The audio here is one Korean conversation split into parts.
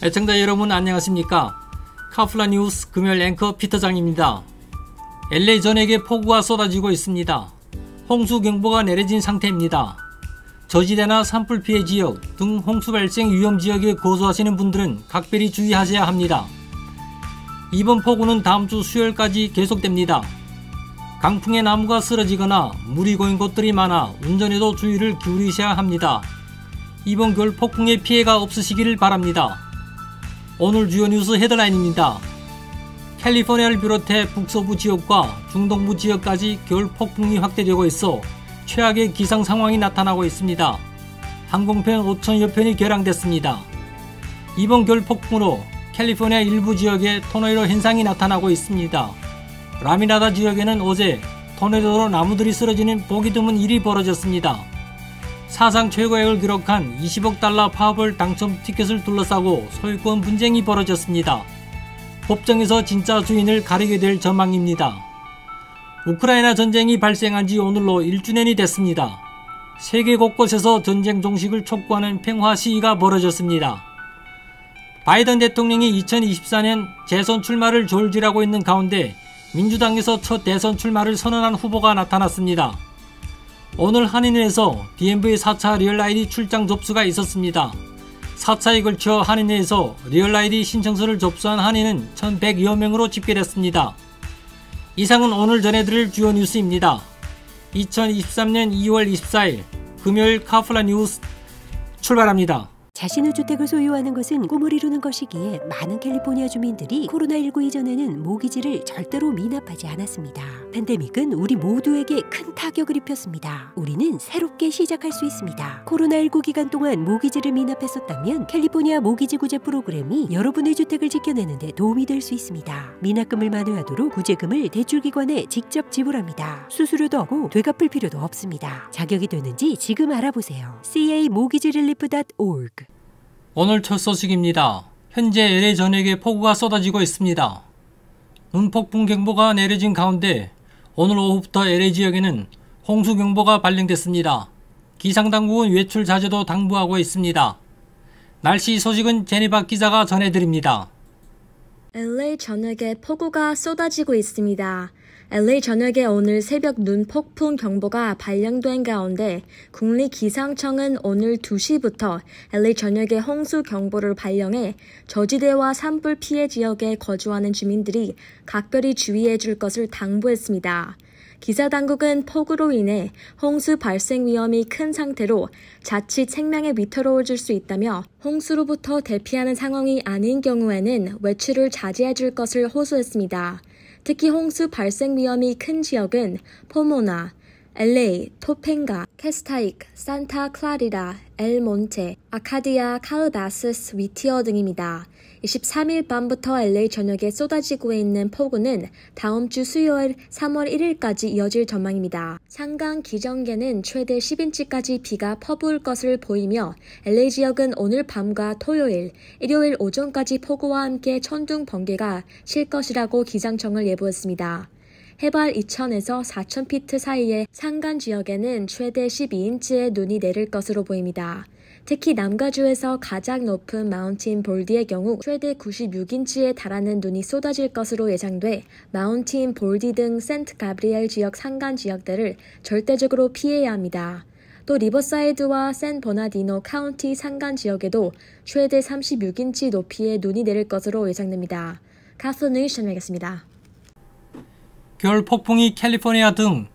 애청자 여러분 안녕하십니까? 카플라 뉴스 금요일 앵커 피터장입니다. LA 전역에 폭우가 쏟아지고 있습니다. 홍수 경보가 내려진 상태입니다. 저지대나 산불 피해 지역 등 홍수 발생 위험 지역에 거주하시는 분들은 각별히 주의하셔야 합니다. 이번 폭우는 다음 주 수요일까지 계속됩니다. 강풍에 나무가 쓰러지거나 물이 고인 곳들이 많아 운전에도 주의를 기울이셔야 합니다. 이번 겨울 폭풍의 피해가 없으시기를 바랍니다. 오늘 주요 뉴스 헤드라인입니다. 캘리포니아를 비롯해 북서부 지역과 중동부 지역까지 겨울 폭풍이 확대되고 있어 최악의 기상 상황이 나타나고 있습니다. 항공편 5천여 편이 결항됐습니다. 이번 겨울 폭풍으로 캘리포니아 일부 지역에 토네이도 현상이 나타나고 있습니다. 라미나다 지역에는 어제 토네이도로 나무들이 쓰러지는 보기 드문 일이 벌어졌습니다. 사상 최고액을 기록한 20억 달러 파업을 당첨 티켓을 둘러싸고 소유권 분쟁이 벌어졌습니다. 법정에서 진짜 주인을 가리게 될 전망입니다. 우크라이나 전쟁이 발생한 지 오늘로 1주년이 됐습니다. 세계 곳곳에서 전쟁 종식을 촉구하는 평화 시위가 벌어졌습니다. 바이든 대통령이 2024년 재선 출마를 졸지라고 있는 가운데 민주당에서 첫 대선 출마를 선언한 후보가 나타났습니다. 오늘 한인회에서 DMV 4차 리얼라이디 출장 접수가 있었습니다. 4차에 걸쳐 한인회에서 리얼라이디 신청서를 접수한 한인은 1,100여 명으로 집계됐습니다. 이상은 오늘 전해드릴 주요 뉴스입니다. 2023년 2월 24일 금요일 카플라 뉴스 출발합니다. 자신의 주택을 소유하는 것은 꿈을 이루는 것이기에 많은 캘리포니아 주민들이 코로나19 이전에는 모기지를 절대로 미납하지 않았습니다. 팬데믹은 우리 모두에게 큰 타격을 입혔습니다. 우리는 새롭게 시작할 수 있습니다. 코로나19 기간 동안 모기지를 미납했었다면 캘리포니아 모기지 구제 프로그램이 여러분의 주택을 지켜내는 데 도움이 될 수 있습니다. 미납금을 만회하도록 구제금을 대출기관에 직접 지불합니다. 수수료도 없고 되갚을 필요도 없습니다. 자격이 되는지 지금 알아보세요. c a 모기지 r 리프 i e f o r g 오늘 첫 소식입니다. 현재 LA 전역에 폭우가 쏟아지고 있습니다. 눈폭풍 경보가 내려진 가운데 오늘 오후부터 LA 지역에는 홍수 경보가 발령됐습니다. 기상당국은 외출 자제도 당부하고 있습니다. 날씨 소식은 제니바 기자가 전해드립니다. LA 전역에 폭우가 쏟아지고 있습니다. LA 전역에 오늘 새벽 눈 폭풍 경보가 발령된 가운데 국립기상청은 오늘 2시부터 LA 전역에 홍수 경보를 발령해 저지대와 산불 피해 지역에 거주하는 주민들이 각별히 주의해 줄 것을 당부했습니다. 기자 당국은 폭우로 인해 홍수 발생 위험이 큰 상태로 자칫 생명에 위태로워질 수 있다며 홍수로부터 대피하는 상황이 아닌 경우에는 외출을 자제해 줄 것을 호소했습니다. 특히 홍수 발생 위험이 큰 지역은 포모나, LA, 토펜가, 캐스타익, 산타 클라리라, 엘몬테, 아카디아, 카우바스스, 위티어 등입니다. 23일 밤부터 LA 전역에 쏟아지고 있는 폭우는 다음 주 수요일 3월 1일까지 이어질 전망입니다. 상강 기정계는 최대 10인치까지 비가 퍼부을 것을 보이며 LA 지역은 오늘 밤과 토요일, 일요일 오전까지 폭우와 함께 천둥 번개가 실 것이라고 기상청을 예보했습니다. 해발 2,000에서 4,000피트 사이의 상간 지역에는 최대 12인치의 눈이 내릴 것으로 보입니다. 특히 남가주에서 가장 높은 마운틴 볼디의 경우 최대 96인치에 달하는 눈이 쏟아질 것으로 예상돼 마운틴 볼디 등 센트 가브리엘 지역 산간 지역들을 절대적으로 피해야 합니다. 또 리버사이드와 샌 버나디노 카운티 산간 지역에도 최대 36인치 높이의 눈이 내릴 것으로 예상됩니다. 카스누이 시청하겠습니다. 겨울 폭풍이 캘리포니아 등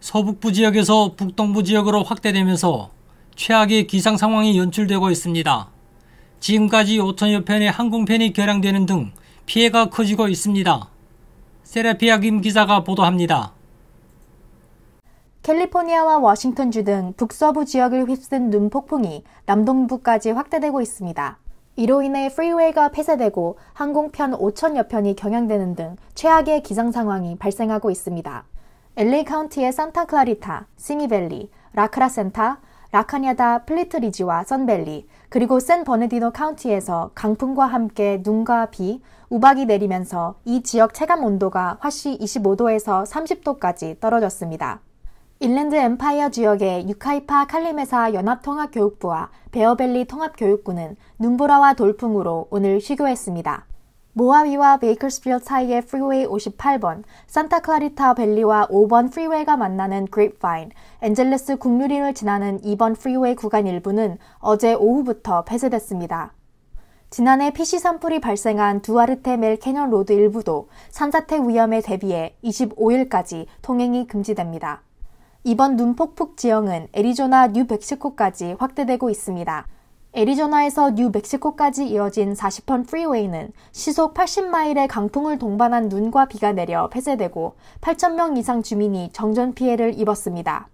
서북부 지역에서 북동부 지역으로 확대되면서 최악의 기상 상황이 연출되고 있습니다. 지금까지 5천여 편의 항공편이 결항되는 등 피해가 커지고 있습니다. 세라피아 김 기자가 보도합니다. 캘리포니아와 워싱턴주 등 북서부 지역을 휩쓴 눈폭풍이 남동부까지 확대되고 있습니다. 이로 인해 프리웨이가 폐쇄되고 항공편 5천여 편이 경향되는 등 최악의 기상 상황이 발생하고 있습니다. LA 카운티의 산타클라리타, 시미밸리, 라크라센타, 라카냐다 플리트리지와 선밸리 그리고 샌 버네디노 카운티에서 강풍과 함께 눈과 비, 우박이 내리면서 이 지역 체감 온도가 화씨 25도에서 30도까지 떨어졌습니다. 일랜드 엠파이어 지역의 유카이파 칼리메사 연합통합교육부와 베어벨리 통합교육부는 눈보라와 돌풍으로 오늘 휴교했습니다. 모하비와 베이커스필드 사이의 프리웨이 58번, 산타클라리타 밸리와 5번 프리웨이가 만나는 그립파인 엔젤레스 국유리를 지나는 2번 프리웨이 구간 일부는 어제 오후부터 폐쇄됐습니다. 지난해 PC 산불이 발생한 두아르테멜 캐년 로드 일부도 산사태 위험에 대비해 25일까지 통행이 금지됩니다. 이번 눈폭풍 지형은 애리조나 뉴백시코까지 확대되고 있습니다. 애리조나에서 뉴멕시코까지 이어진 40번 프리웨이는 시속 80마일의 강풍을 동반한 눈과 비가 내려 폐쇄되고 8,000명 이상 주민이 정전 피해를 입었습니다.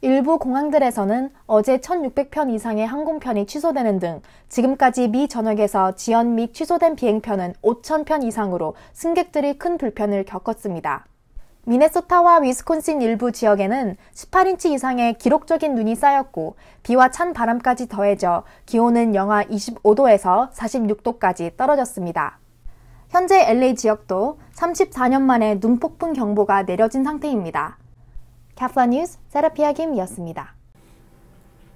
일부 공항들에서는 어제 1,600편 이상의 항공편이 취소되는 등 지금까지 미 전역에서 지연 및 취소된 비행편은 5,000편 이상으로 승객들이 큰 불편을 겪었습니다. 미네소타와 위스콘신 일부 지역에는 18인치 이상의 기록적인 눈이 쌓였고 비와 찬 바람까지 더해져 기온은 영하 25도에서 46도까지 떨어졌습니다. 현재 LA 지역도 34년 만에 눈폭풍 경보가 내려진 상태입니다. 캐플 뉴스 세라피아 김이었습니다.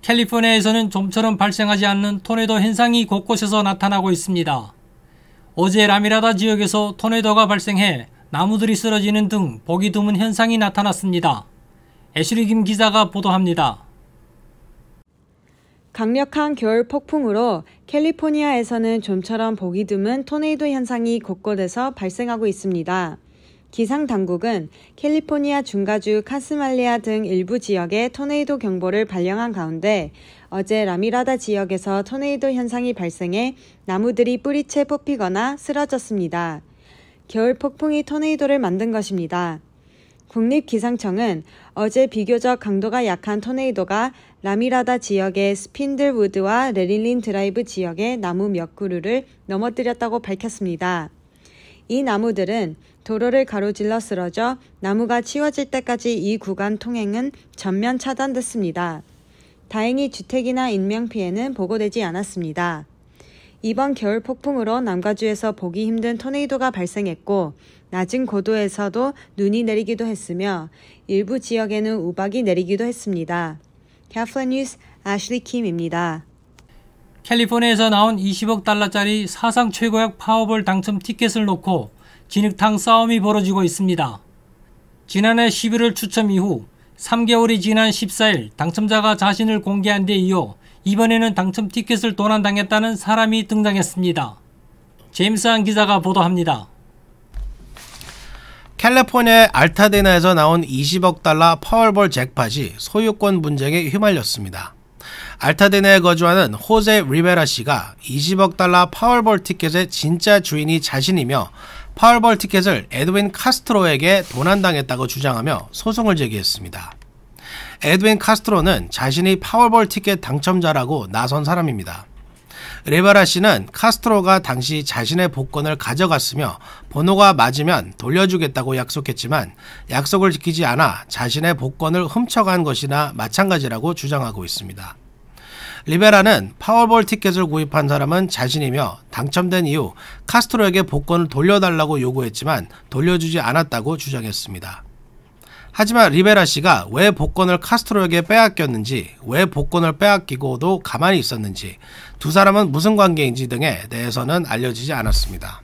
캘리포니아에서는 좀처럼 발생하지 않는 토네도 현상이 곳곳에서 나타나고 있습니다. 어제 라미라다 지역에서 토네도가 발생해 나무들이 쓰러지는 등 보기 드문 현상이 나타났습니다. 애슐리 김 기자가 보도합니다. 강력한 겨울 폭풍으로 캘리포니아에서는 좀처럼 보기 드문 토네이도 현상이 곳곳에서 발생하고 있습니다. 기상 당국은 캘리포니아 중가주 카스말리아 등 일부 지역에 토네이도 경보를 발령한 가운데 어제 라미라다 지역에서 토네이도 현상이 발생해 나무들이 뿌리채 뽑히거나 쓰러졌습니다. 겨울 폭풍이 토네이도를 만든 것입니다. 국립기상청은 어제 비교적 강도가 약한 토네이도가 라미라다 지역의 스핀들우드와 레릴린 드라이브 지역의 나무 몇 그루를 넘어뜨렸다고 밝혔습니다. 이 나무들은 도로를 가로질러 쓰러져 나무가 치워질 때까지 이 구간 통행은 전면 차단됐습니다. 다행히 주택이나 인명피해는 보고되지 않았습니다. 이번 겨울 폭풍으로 남가주에서 보기 힘든 토네이도가 발생했고 낮은 고도에서도 눈이 내리기도 했으며 일부 지역에는 우박이 내리기도 했습니다. 캐플랜 뉴스 애슐리 킴입니다. 캘리포니아에서 나온 20억 달러짜리 사상 최고액 파워볼 당첨 티켓을 놓고 진흙탕 싸움이 벌어지고 있습니다. 지난해 11월 추첨 이후 3개월이 지난 14일 당첨자가 자신을 공개한 데 이어 이번에는 당첨 티켓을 도난당했다는 사람이 등장했습니다. 제임스 한 기자가 보도합니다. 캘리포니아의 알타데나에서 나온 20억 달러 파월볼 잭팟이 소유권 분쟁에 휘말렸습니다. 알타데나에 거주하는 호세 리베라 씨가 20억 달러 파월볼 티켓의 진짜 주인이 자신이며 파월볼 티켓을 에드윈 카스트로에게 도난당했다고 주장하며 소송을 제기했습니다. 에드윈 카스트로는 자신이 파워볼 티켓 당첨자라고 나선 사람입니다. 레바라 씨는 카스트로가 당시 자신의 복권을 가져갔으며 번호가 맞으면 돌려주겠다고 약속했지만 약속을 지키지 않아 자신의 복권을 훔쳐간 것이나 마찬가지라고 주장하고 있습니다. 리베라는 파워볼 티켓을 구입한 사람은 자신이며 당첨된 이후 카스트로에게 복권을 돌려달라고 요구했지만 돌려주지 않았다고 주장했습니다. 하지만 리베라 씨가 왜 복권을 카스트로에게 빼앗겼는지, 왜 복권을 빼앗기고도 가만히 있었는지, 두 사람은 무슨 관계인지 등에 대해서는 알려지지 않았습니다.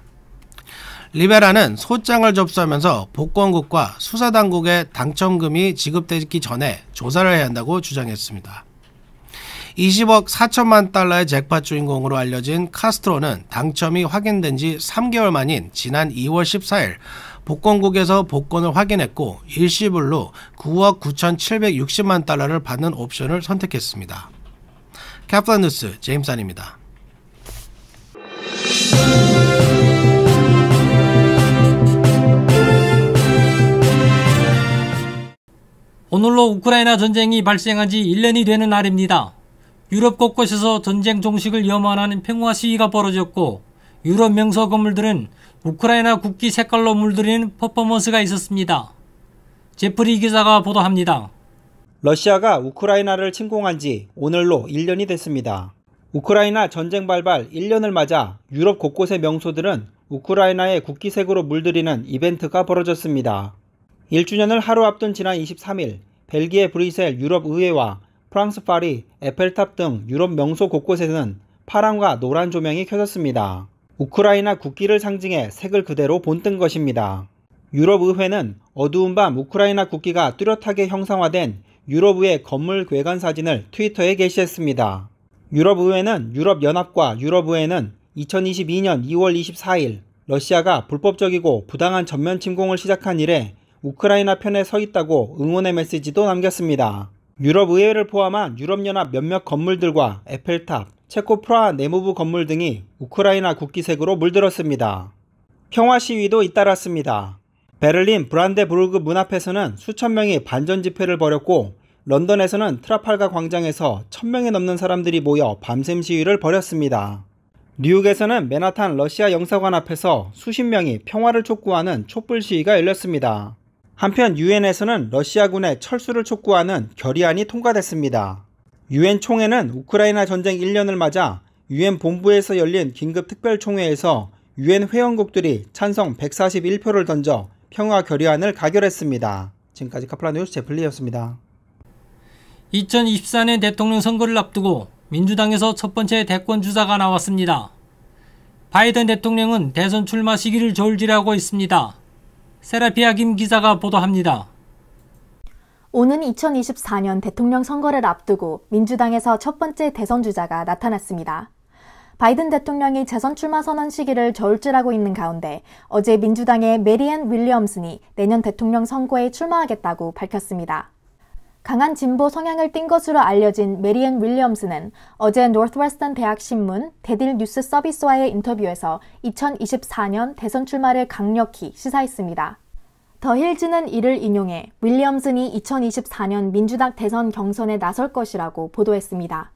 리베라는 소장을 접수하면서 복권국과 수사당국에 당첨금이 지급되기 전에 조사를 해야 한다고 주장했습니다. 20억 4천만 달러의 잭팟 주인공으로 알려진 카스트로는 당첨이 확인된 지 3개월 만인 지난 2월 14일 복권국에서 복권을 확인했고 일시불로 9억 9,760만 달러를 받는 옵션을 선택했습니다. 캐플 뉴스 제임산입니다. 오늘로 우크라이나 전쟁이 발생한 지 1년이 되는 날입니다. 유럽 곳곳에서 전쟁 종식을 염원하는 평화 시위가 벌어졌고 유럽 명소 건물들은 우크라이나 국기 색깔로 물들인 퍼포먼스가 있었습니다. 제프리 기자가 보도합니다. 러시아가 우크라이나를 침공한 지 오늘로 1년이 됐습니다. 우크라이나 전쟁 발발 1년을 맞아 유럽 곳곳의 명소들은 우크라이나의 국기색으로 물들이는 이벤트가 벌어졌습니다. 1주년을 하루 앞둔 지난 23일 벨기에 브뤼셀 유럽의회와 프랑스 파리, 에펠탑 등 유럽 명소 곳곳에는 파랑과 노란 조명이 켜졌습니다. 우크라이나 국기를 상징해 색을 그대로 본뜬 것입니다. 유럽의회는 어두운 밤 우크라이나 국기가 뚜렷하게 형상화된 유럽의 건물 외관 사진을 트위터에 게시했습니다. 유럽의회는 유럽연합과 유럽의회는 2022년 2월 24일 러시아가 불법적이고 부당한 전면 침공을 시작한 이래 우크라이나 편에 서 있다고 응원의 메시지도 남겼습니다. 유럽의회를 포함한 유럽연합 몇몇 건물들과 에펠탑, 체코프라 내무부 건물 등이 우크라이나 국기색으로 물들었습니다. 평화 시위도 잇따랐습니다. 베를린 브란데부르그문 앞에서는 수천 명이 반전 집회를 벌였고 런던에서는 트라팔가 광장에서 천명이 넘는 사람들이 모여 밤샘 시위를 벌였습니다. 뉴욕에서는 맨하탄 러시아 영사관 앞에서 수십 명이 평화를 촉구하는 촛불 시위가 열렸습니다. 한편 유엔에서는 러시아군의 철수를 촉구하는 결의안이 통과됐습니다. 유엔 총회는 우크라이나 전쟁 1년을 맞아 유엔 본부에서 열린 긴급 특별 총회에서 유엔 회원국들이 찬성 141표를 던져 평화 결의안을 가결했습니다. 지금까지 카플라 뉴스 제플리였습니다. 2024년 대통령 선거를 앞두고 민주당에서 첫 번째 대권 주자가 나왔습니다. 바이든 대통령은 대선 출마 시기를 졸울질하고 있습니다. 세라피아 김 기자가 보도합니다. 오는 2024년 대통령 선거를 앞두고 민주당에서 첫 번째 대선 주자가 나타났습니다. 바이든 대통령이 재선 출마 선언 시기를 저울질하고 있는 가운데 어제 민주당의 메리앤 윌리엄슨이 내년 대통령 선거에 출마하겠다고 밝혔습니다. 강한 진보 성향을 띈 것으로 알려진 메리앤 윌리엄슨은 어제 노스웨스턴 대학 신문 데딜 뉴스 서비스와의 인터뷰에서 2024년 대선 출마를 강력히 시사했습니다. 더 힐즈는 이를 인용해 윌리엄슨이 2024년 민주당 대선 경선에 나설 것이라고 보도했습니다.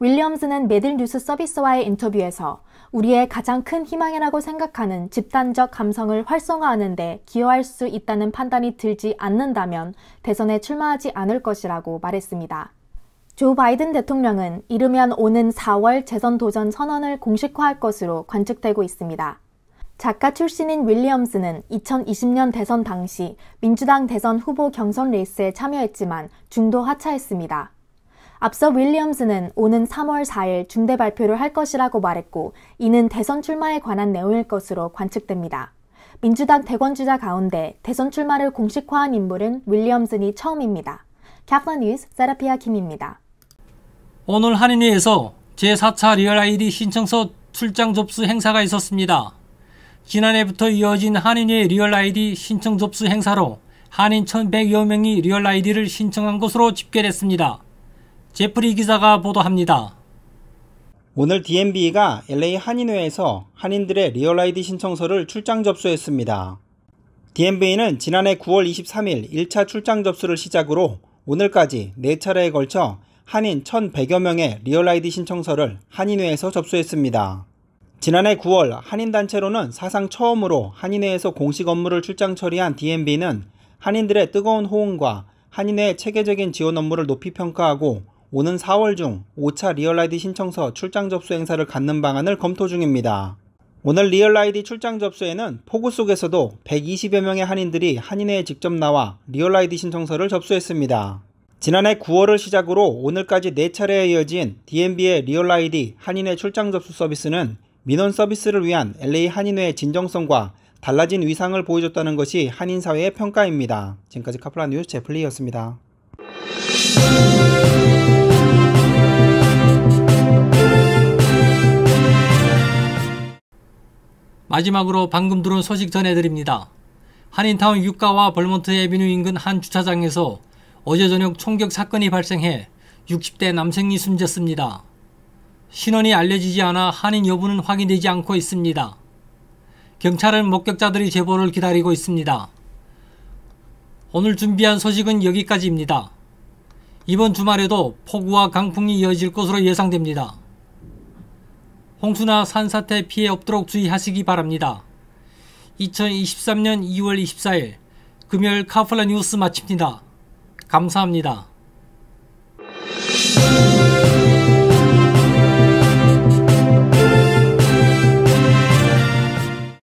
윌리엄슨은 메들 뉴스 서비스와의 인터뷰에서 우리의 가장 큰 희망이라고 생각하는 집단적 감성을 활성화하는 데 기여할 수 있다는 판단이 들지 않는다면 대선에 출마하지 않을 것이라고 말했습니다. 조 바이든 대통령은 이르면 오는 4월 재선 도전 선언을 공식화할 것으로 관측되고 있습니다. 작가 출신인 윌리엄스는 2020년 대선 당시 민주당 대선 후보 경선 레이스에 참여했지만 중도 하차했습니다. 앞서 윌리엄스는 오는 3월 4일 중대 발표를 할 것이라고 말했고, 이는 대선 출마에 관한 내용일 것으로 관측됩니다. 민주당 대권주자 가운데 대선 출마를 공식화한 인물은 윌리엄슨이 처음입니다. 캡라 뉴스 세라피아 김입니다. 오늘 한인회에서 제4차 리얼아이디 신청서 출장 접수 행사가 있었습니다. 지난해부터 이어진 한인의 리얼 아이디 신청 접수 행사로 한인 1,100여 명이 리얼 아이디를 신청한 것으로 집계됐습니다. 제프리 기자가 보도합니다. 오늘 DMB가 LA 한인회에서 한인들의 리얼 아이디 신청서를 출장 접수했습니다. d m b 는 지난해 9월 23일 1차 출장 접수를 시작으로 오늘까지 4차례에 걸쳐 한인 1,100여 명의 리얼 아이디 신청서를 한인회에서 접수했습니다. 지난해 9월 한인단체로는 사상 처음으로 한인회에서 공식 업무를 출장 처리한 DMB는 한인들의 뜨거운 호응과 한인회의 체계적인 지원 업무를 높이 평가하고 오는 4월 중 5차 리얼라이디 신청서 출장 접수 행사를 갖는 방안을 검토 중입니다. 오늘 리얼라이디 출장 접수에는 포구 속에서도 120여 명의 한인들이 한인회에 직접 나와 리얼라이디 신청서를 접수했습니다. 지난해 9월을 시작으로 오늘까지 4차례에 이어진 DMB의 리얼라이디 한인회 출장 접수 서비스는 민원 서비스를 위한 LA 한인회의 진정성과 달라진 위상을 보여줬다는 것이 한인 사회의 평가입니다. 지금까지 카플라 뉴스 제플리였습니다. 마지막으로 방금 들은 소식 전해드립니다. 한인타운 6가와 벌몬트 에비뉴 인근 한 주차장에서 어제 저녁 총격 사건이 발생해 60대 남성이 숨졌습니다. 신원이 알려지지 않아 한인 여부는 확인되지 않고 있습니다. 경찰은 목격자들의 제보를 기다리고 있습니다. 오늘 준비한 소식은 여기까지입니다. 이번 주말에도 폭우와 강풍이 이어질 것으로 예상됩니다. 홍수나 산사태 피해 없도록 주의하시기 바랍니다. 2023년 2월 24일 금요일 카플라 뉴스 마칩니다. 감사합니다.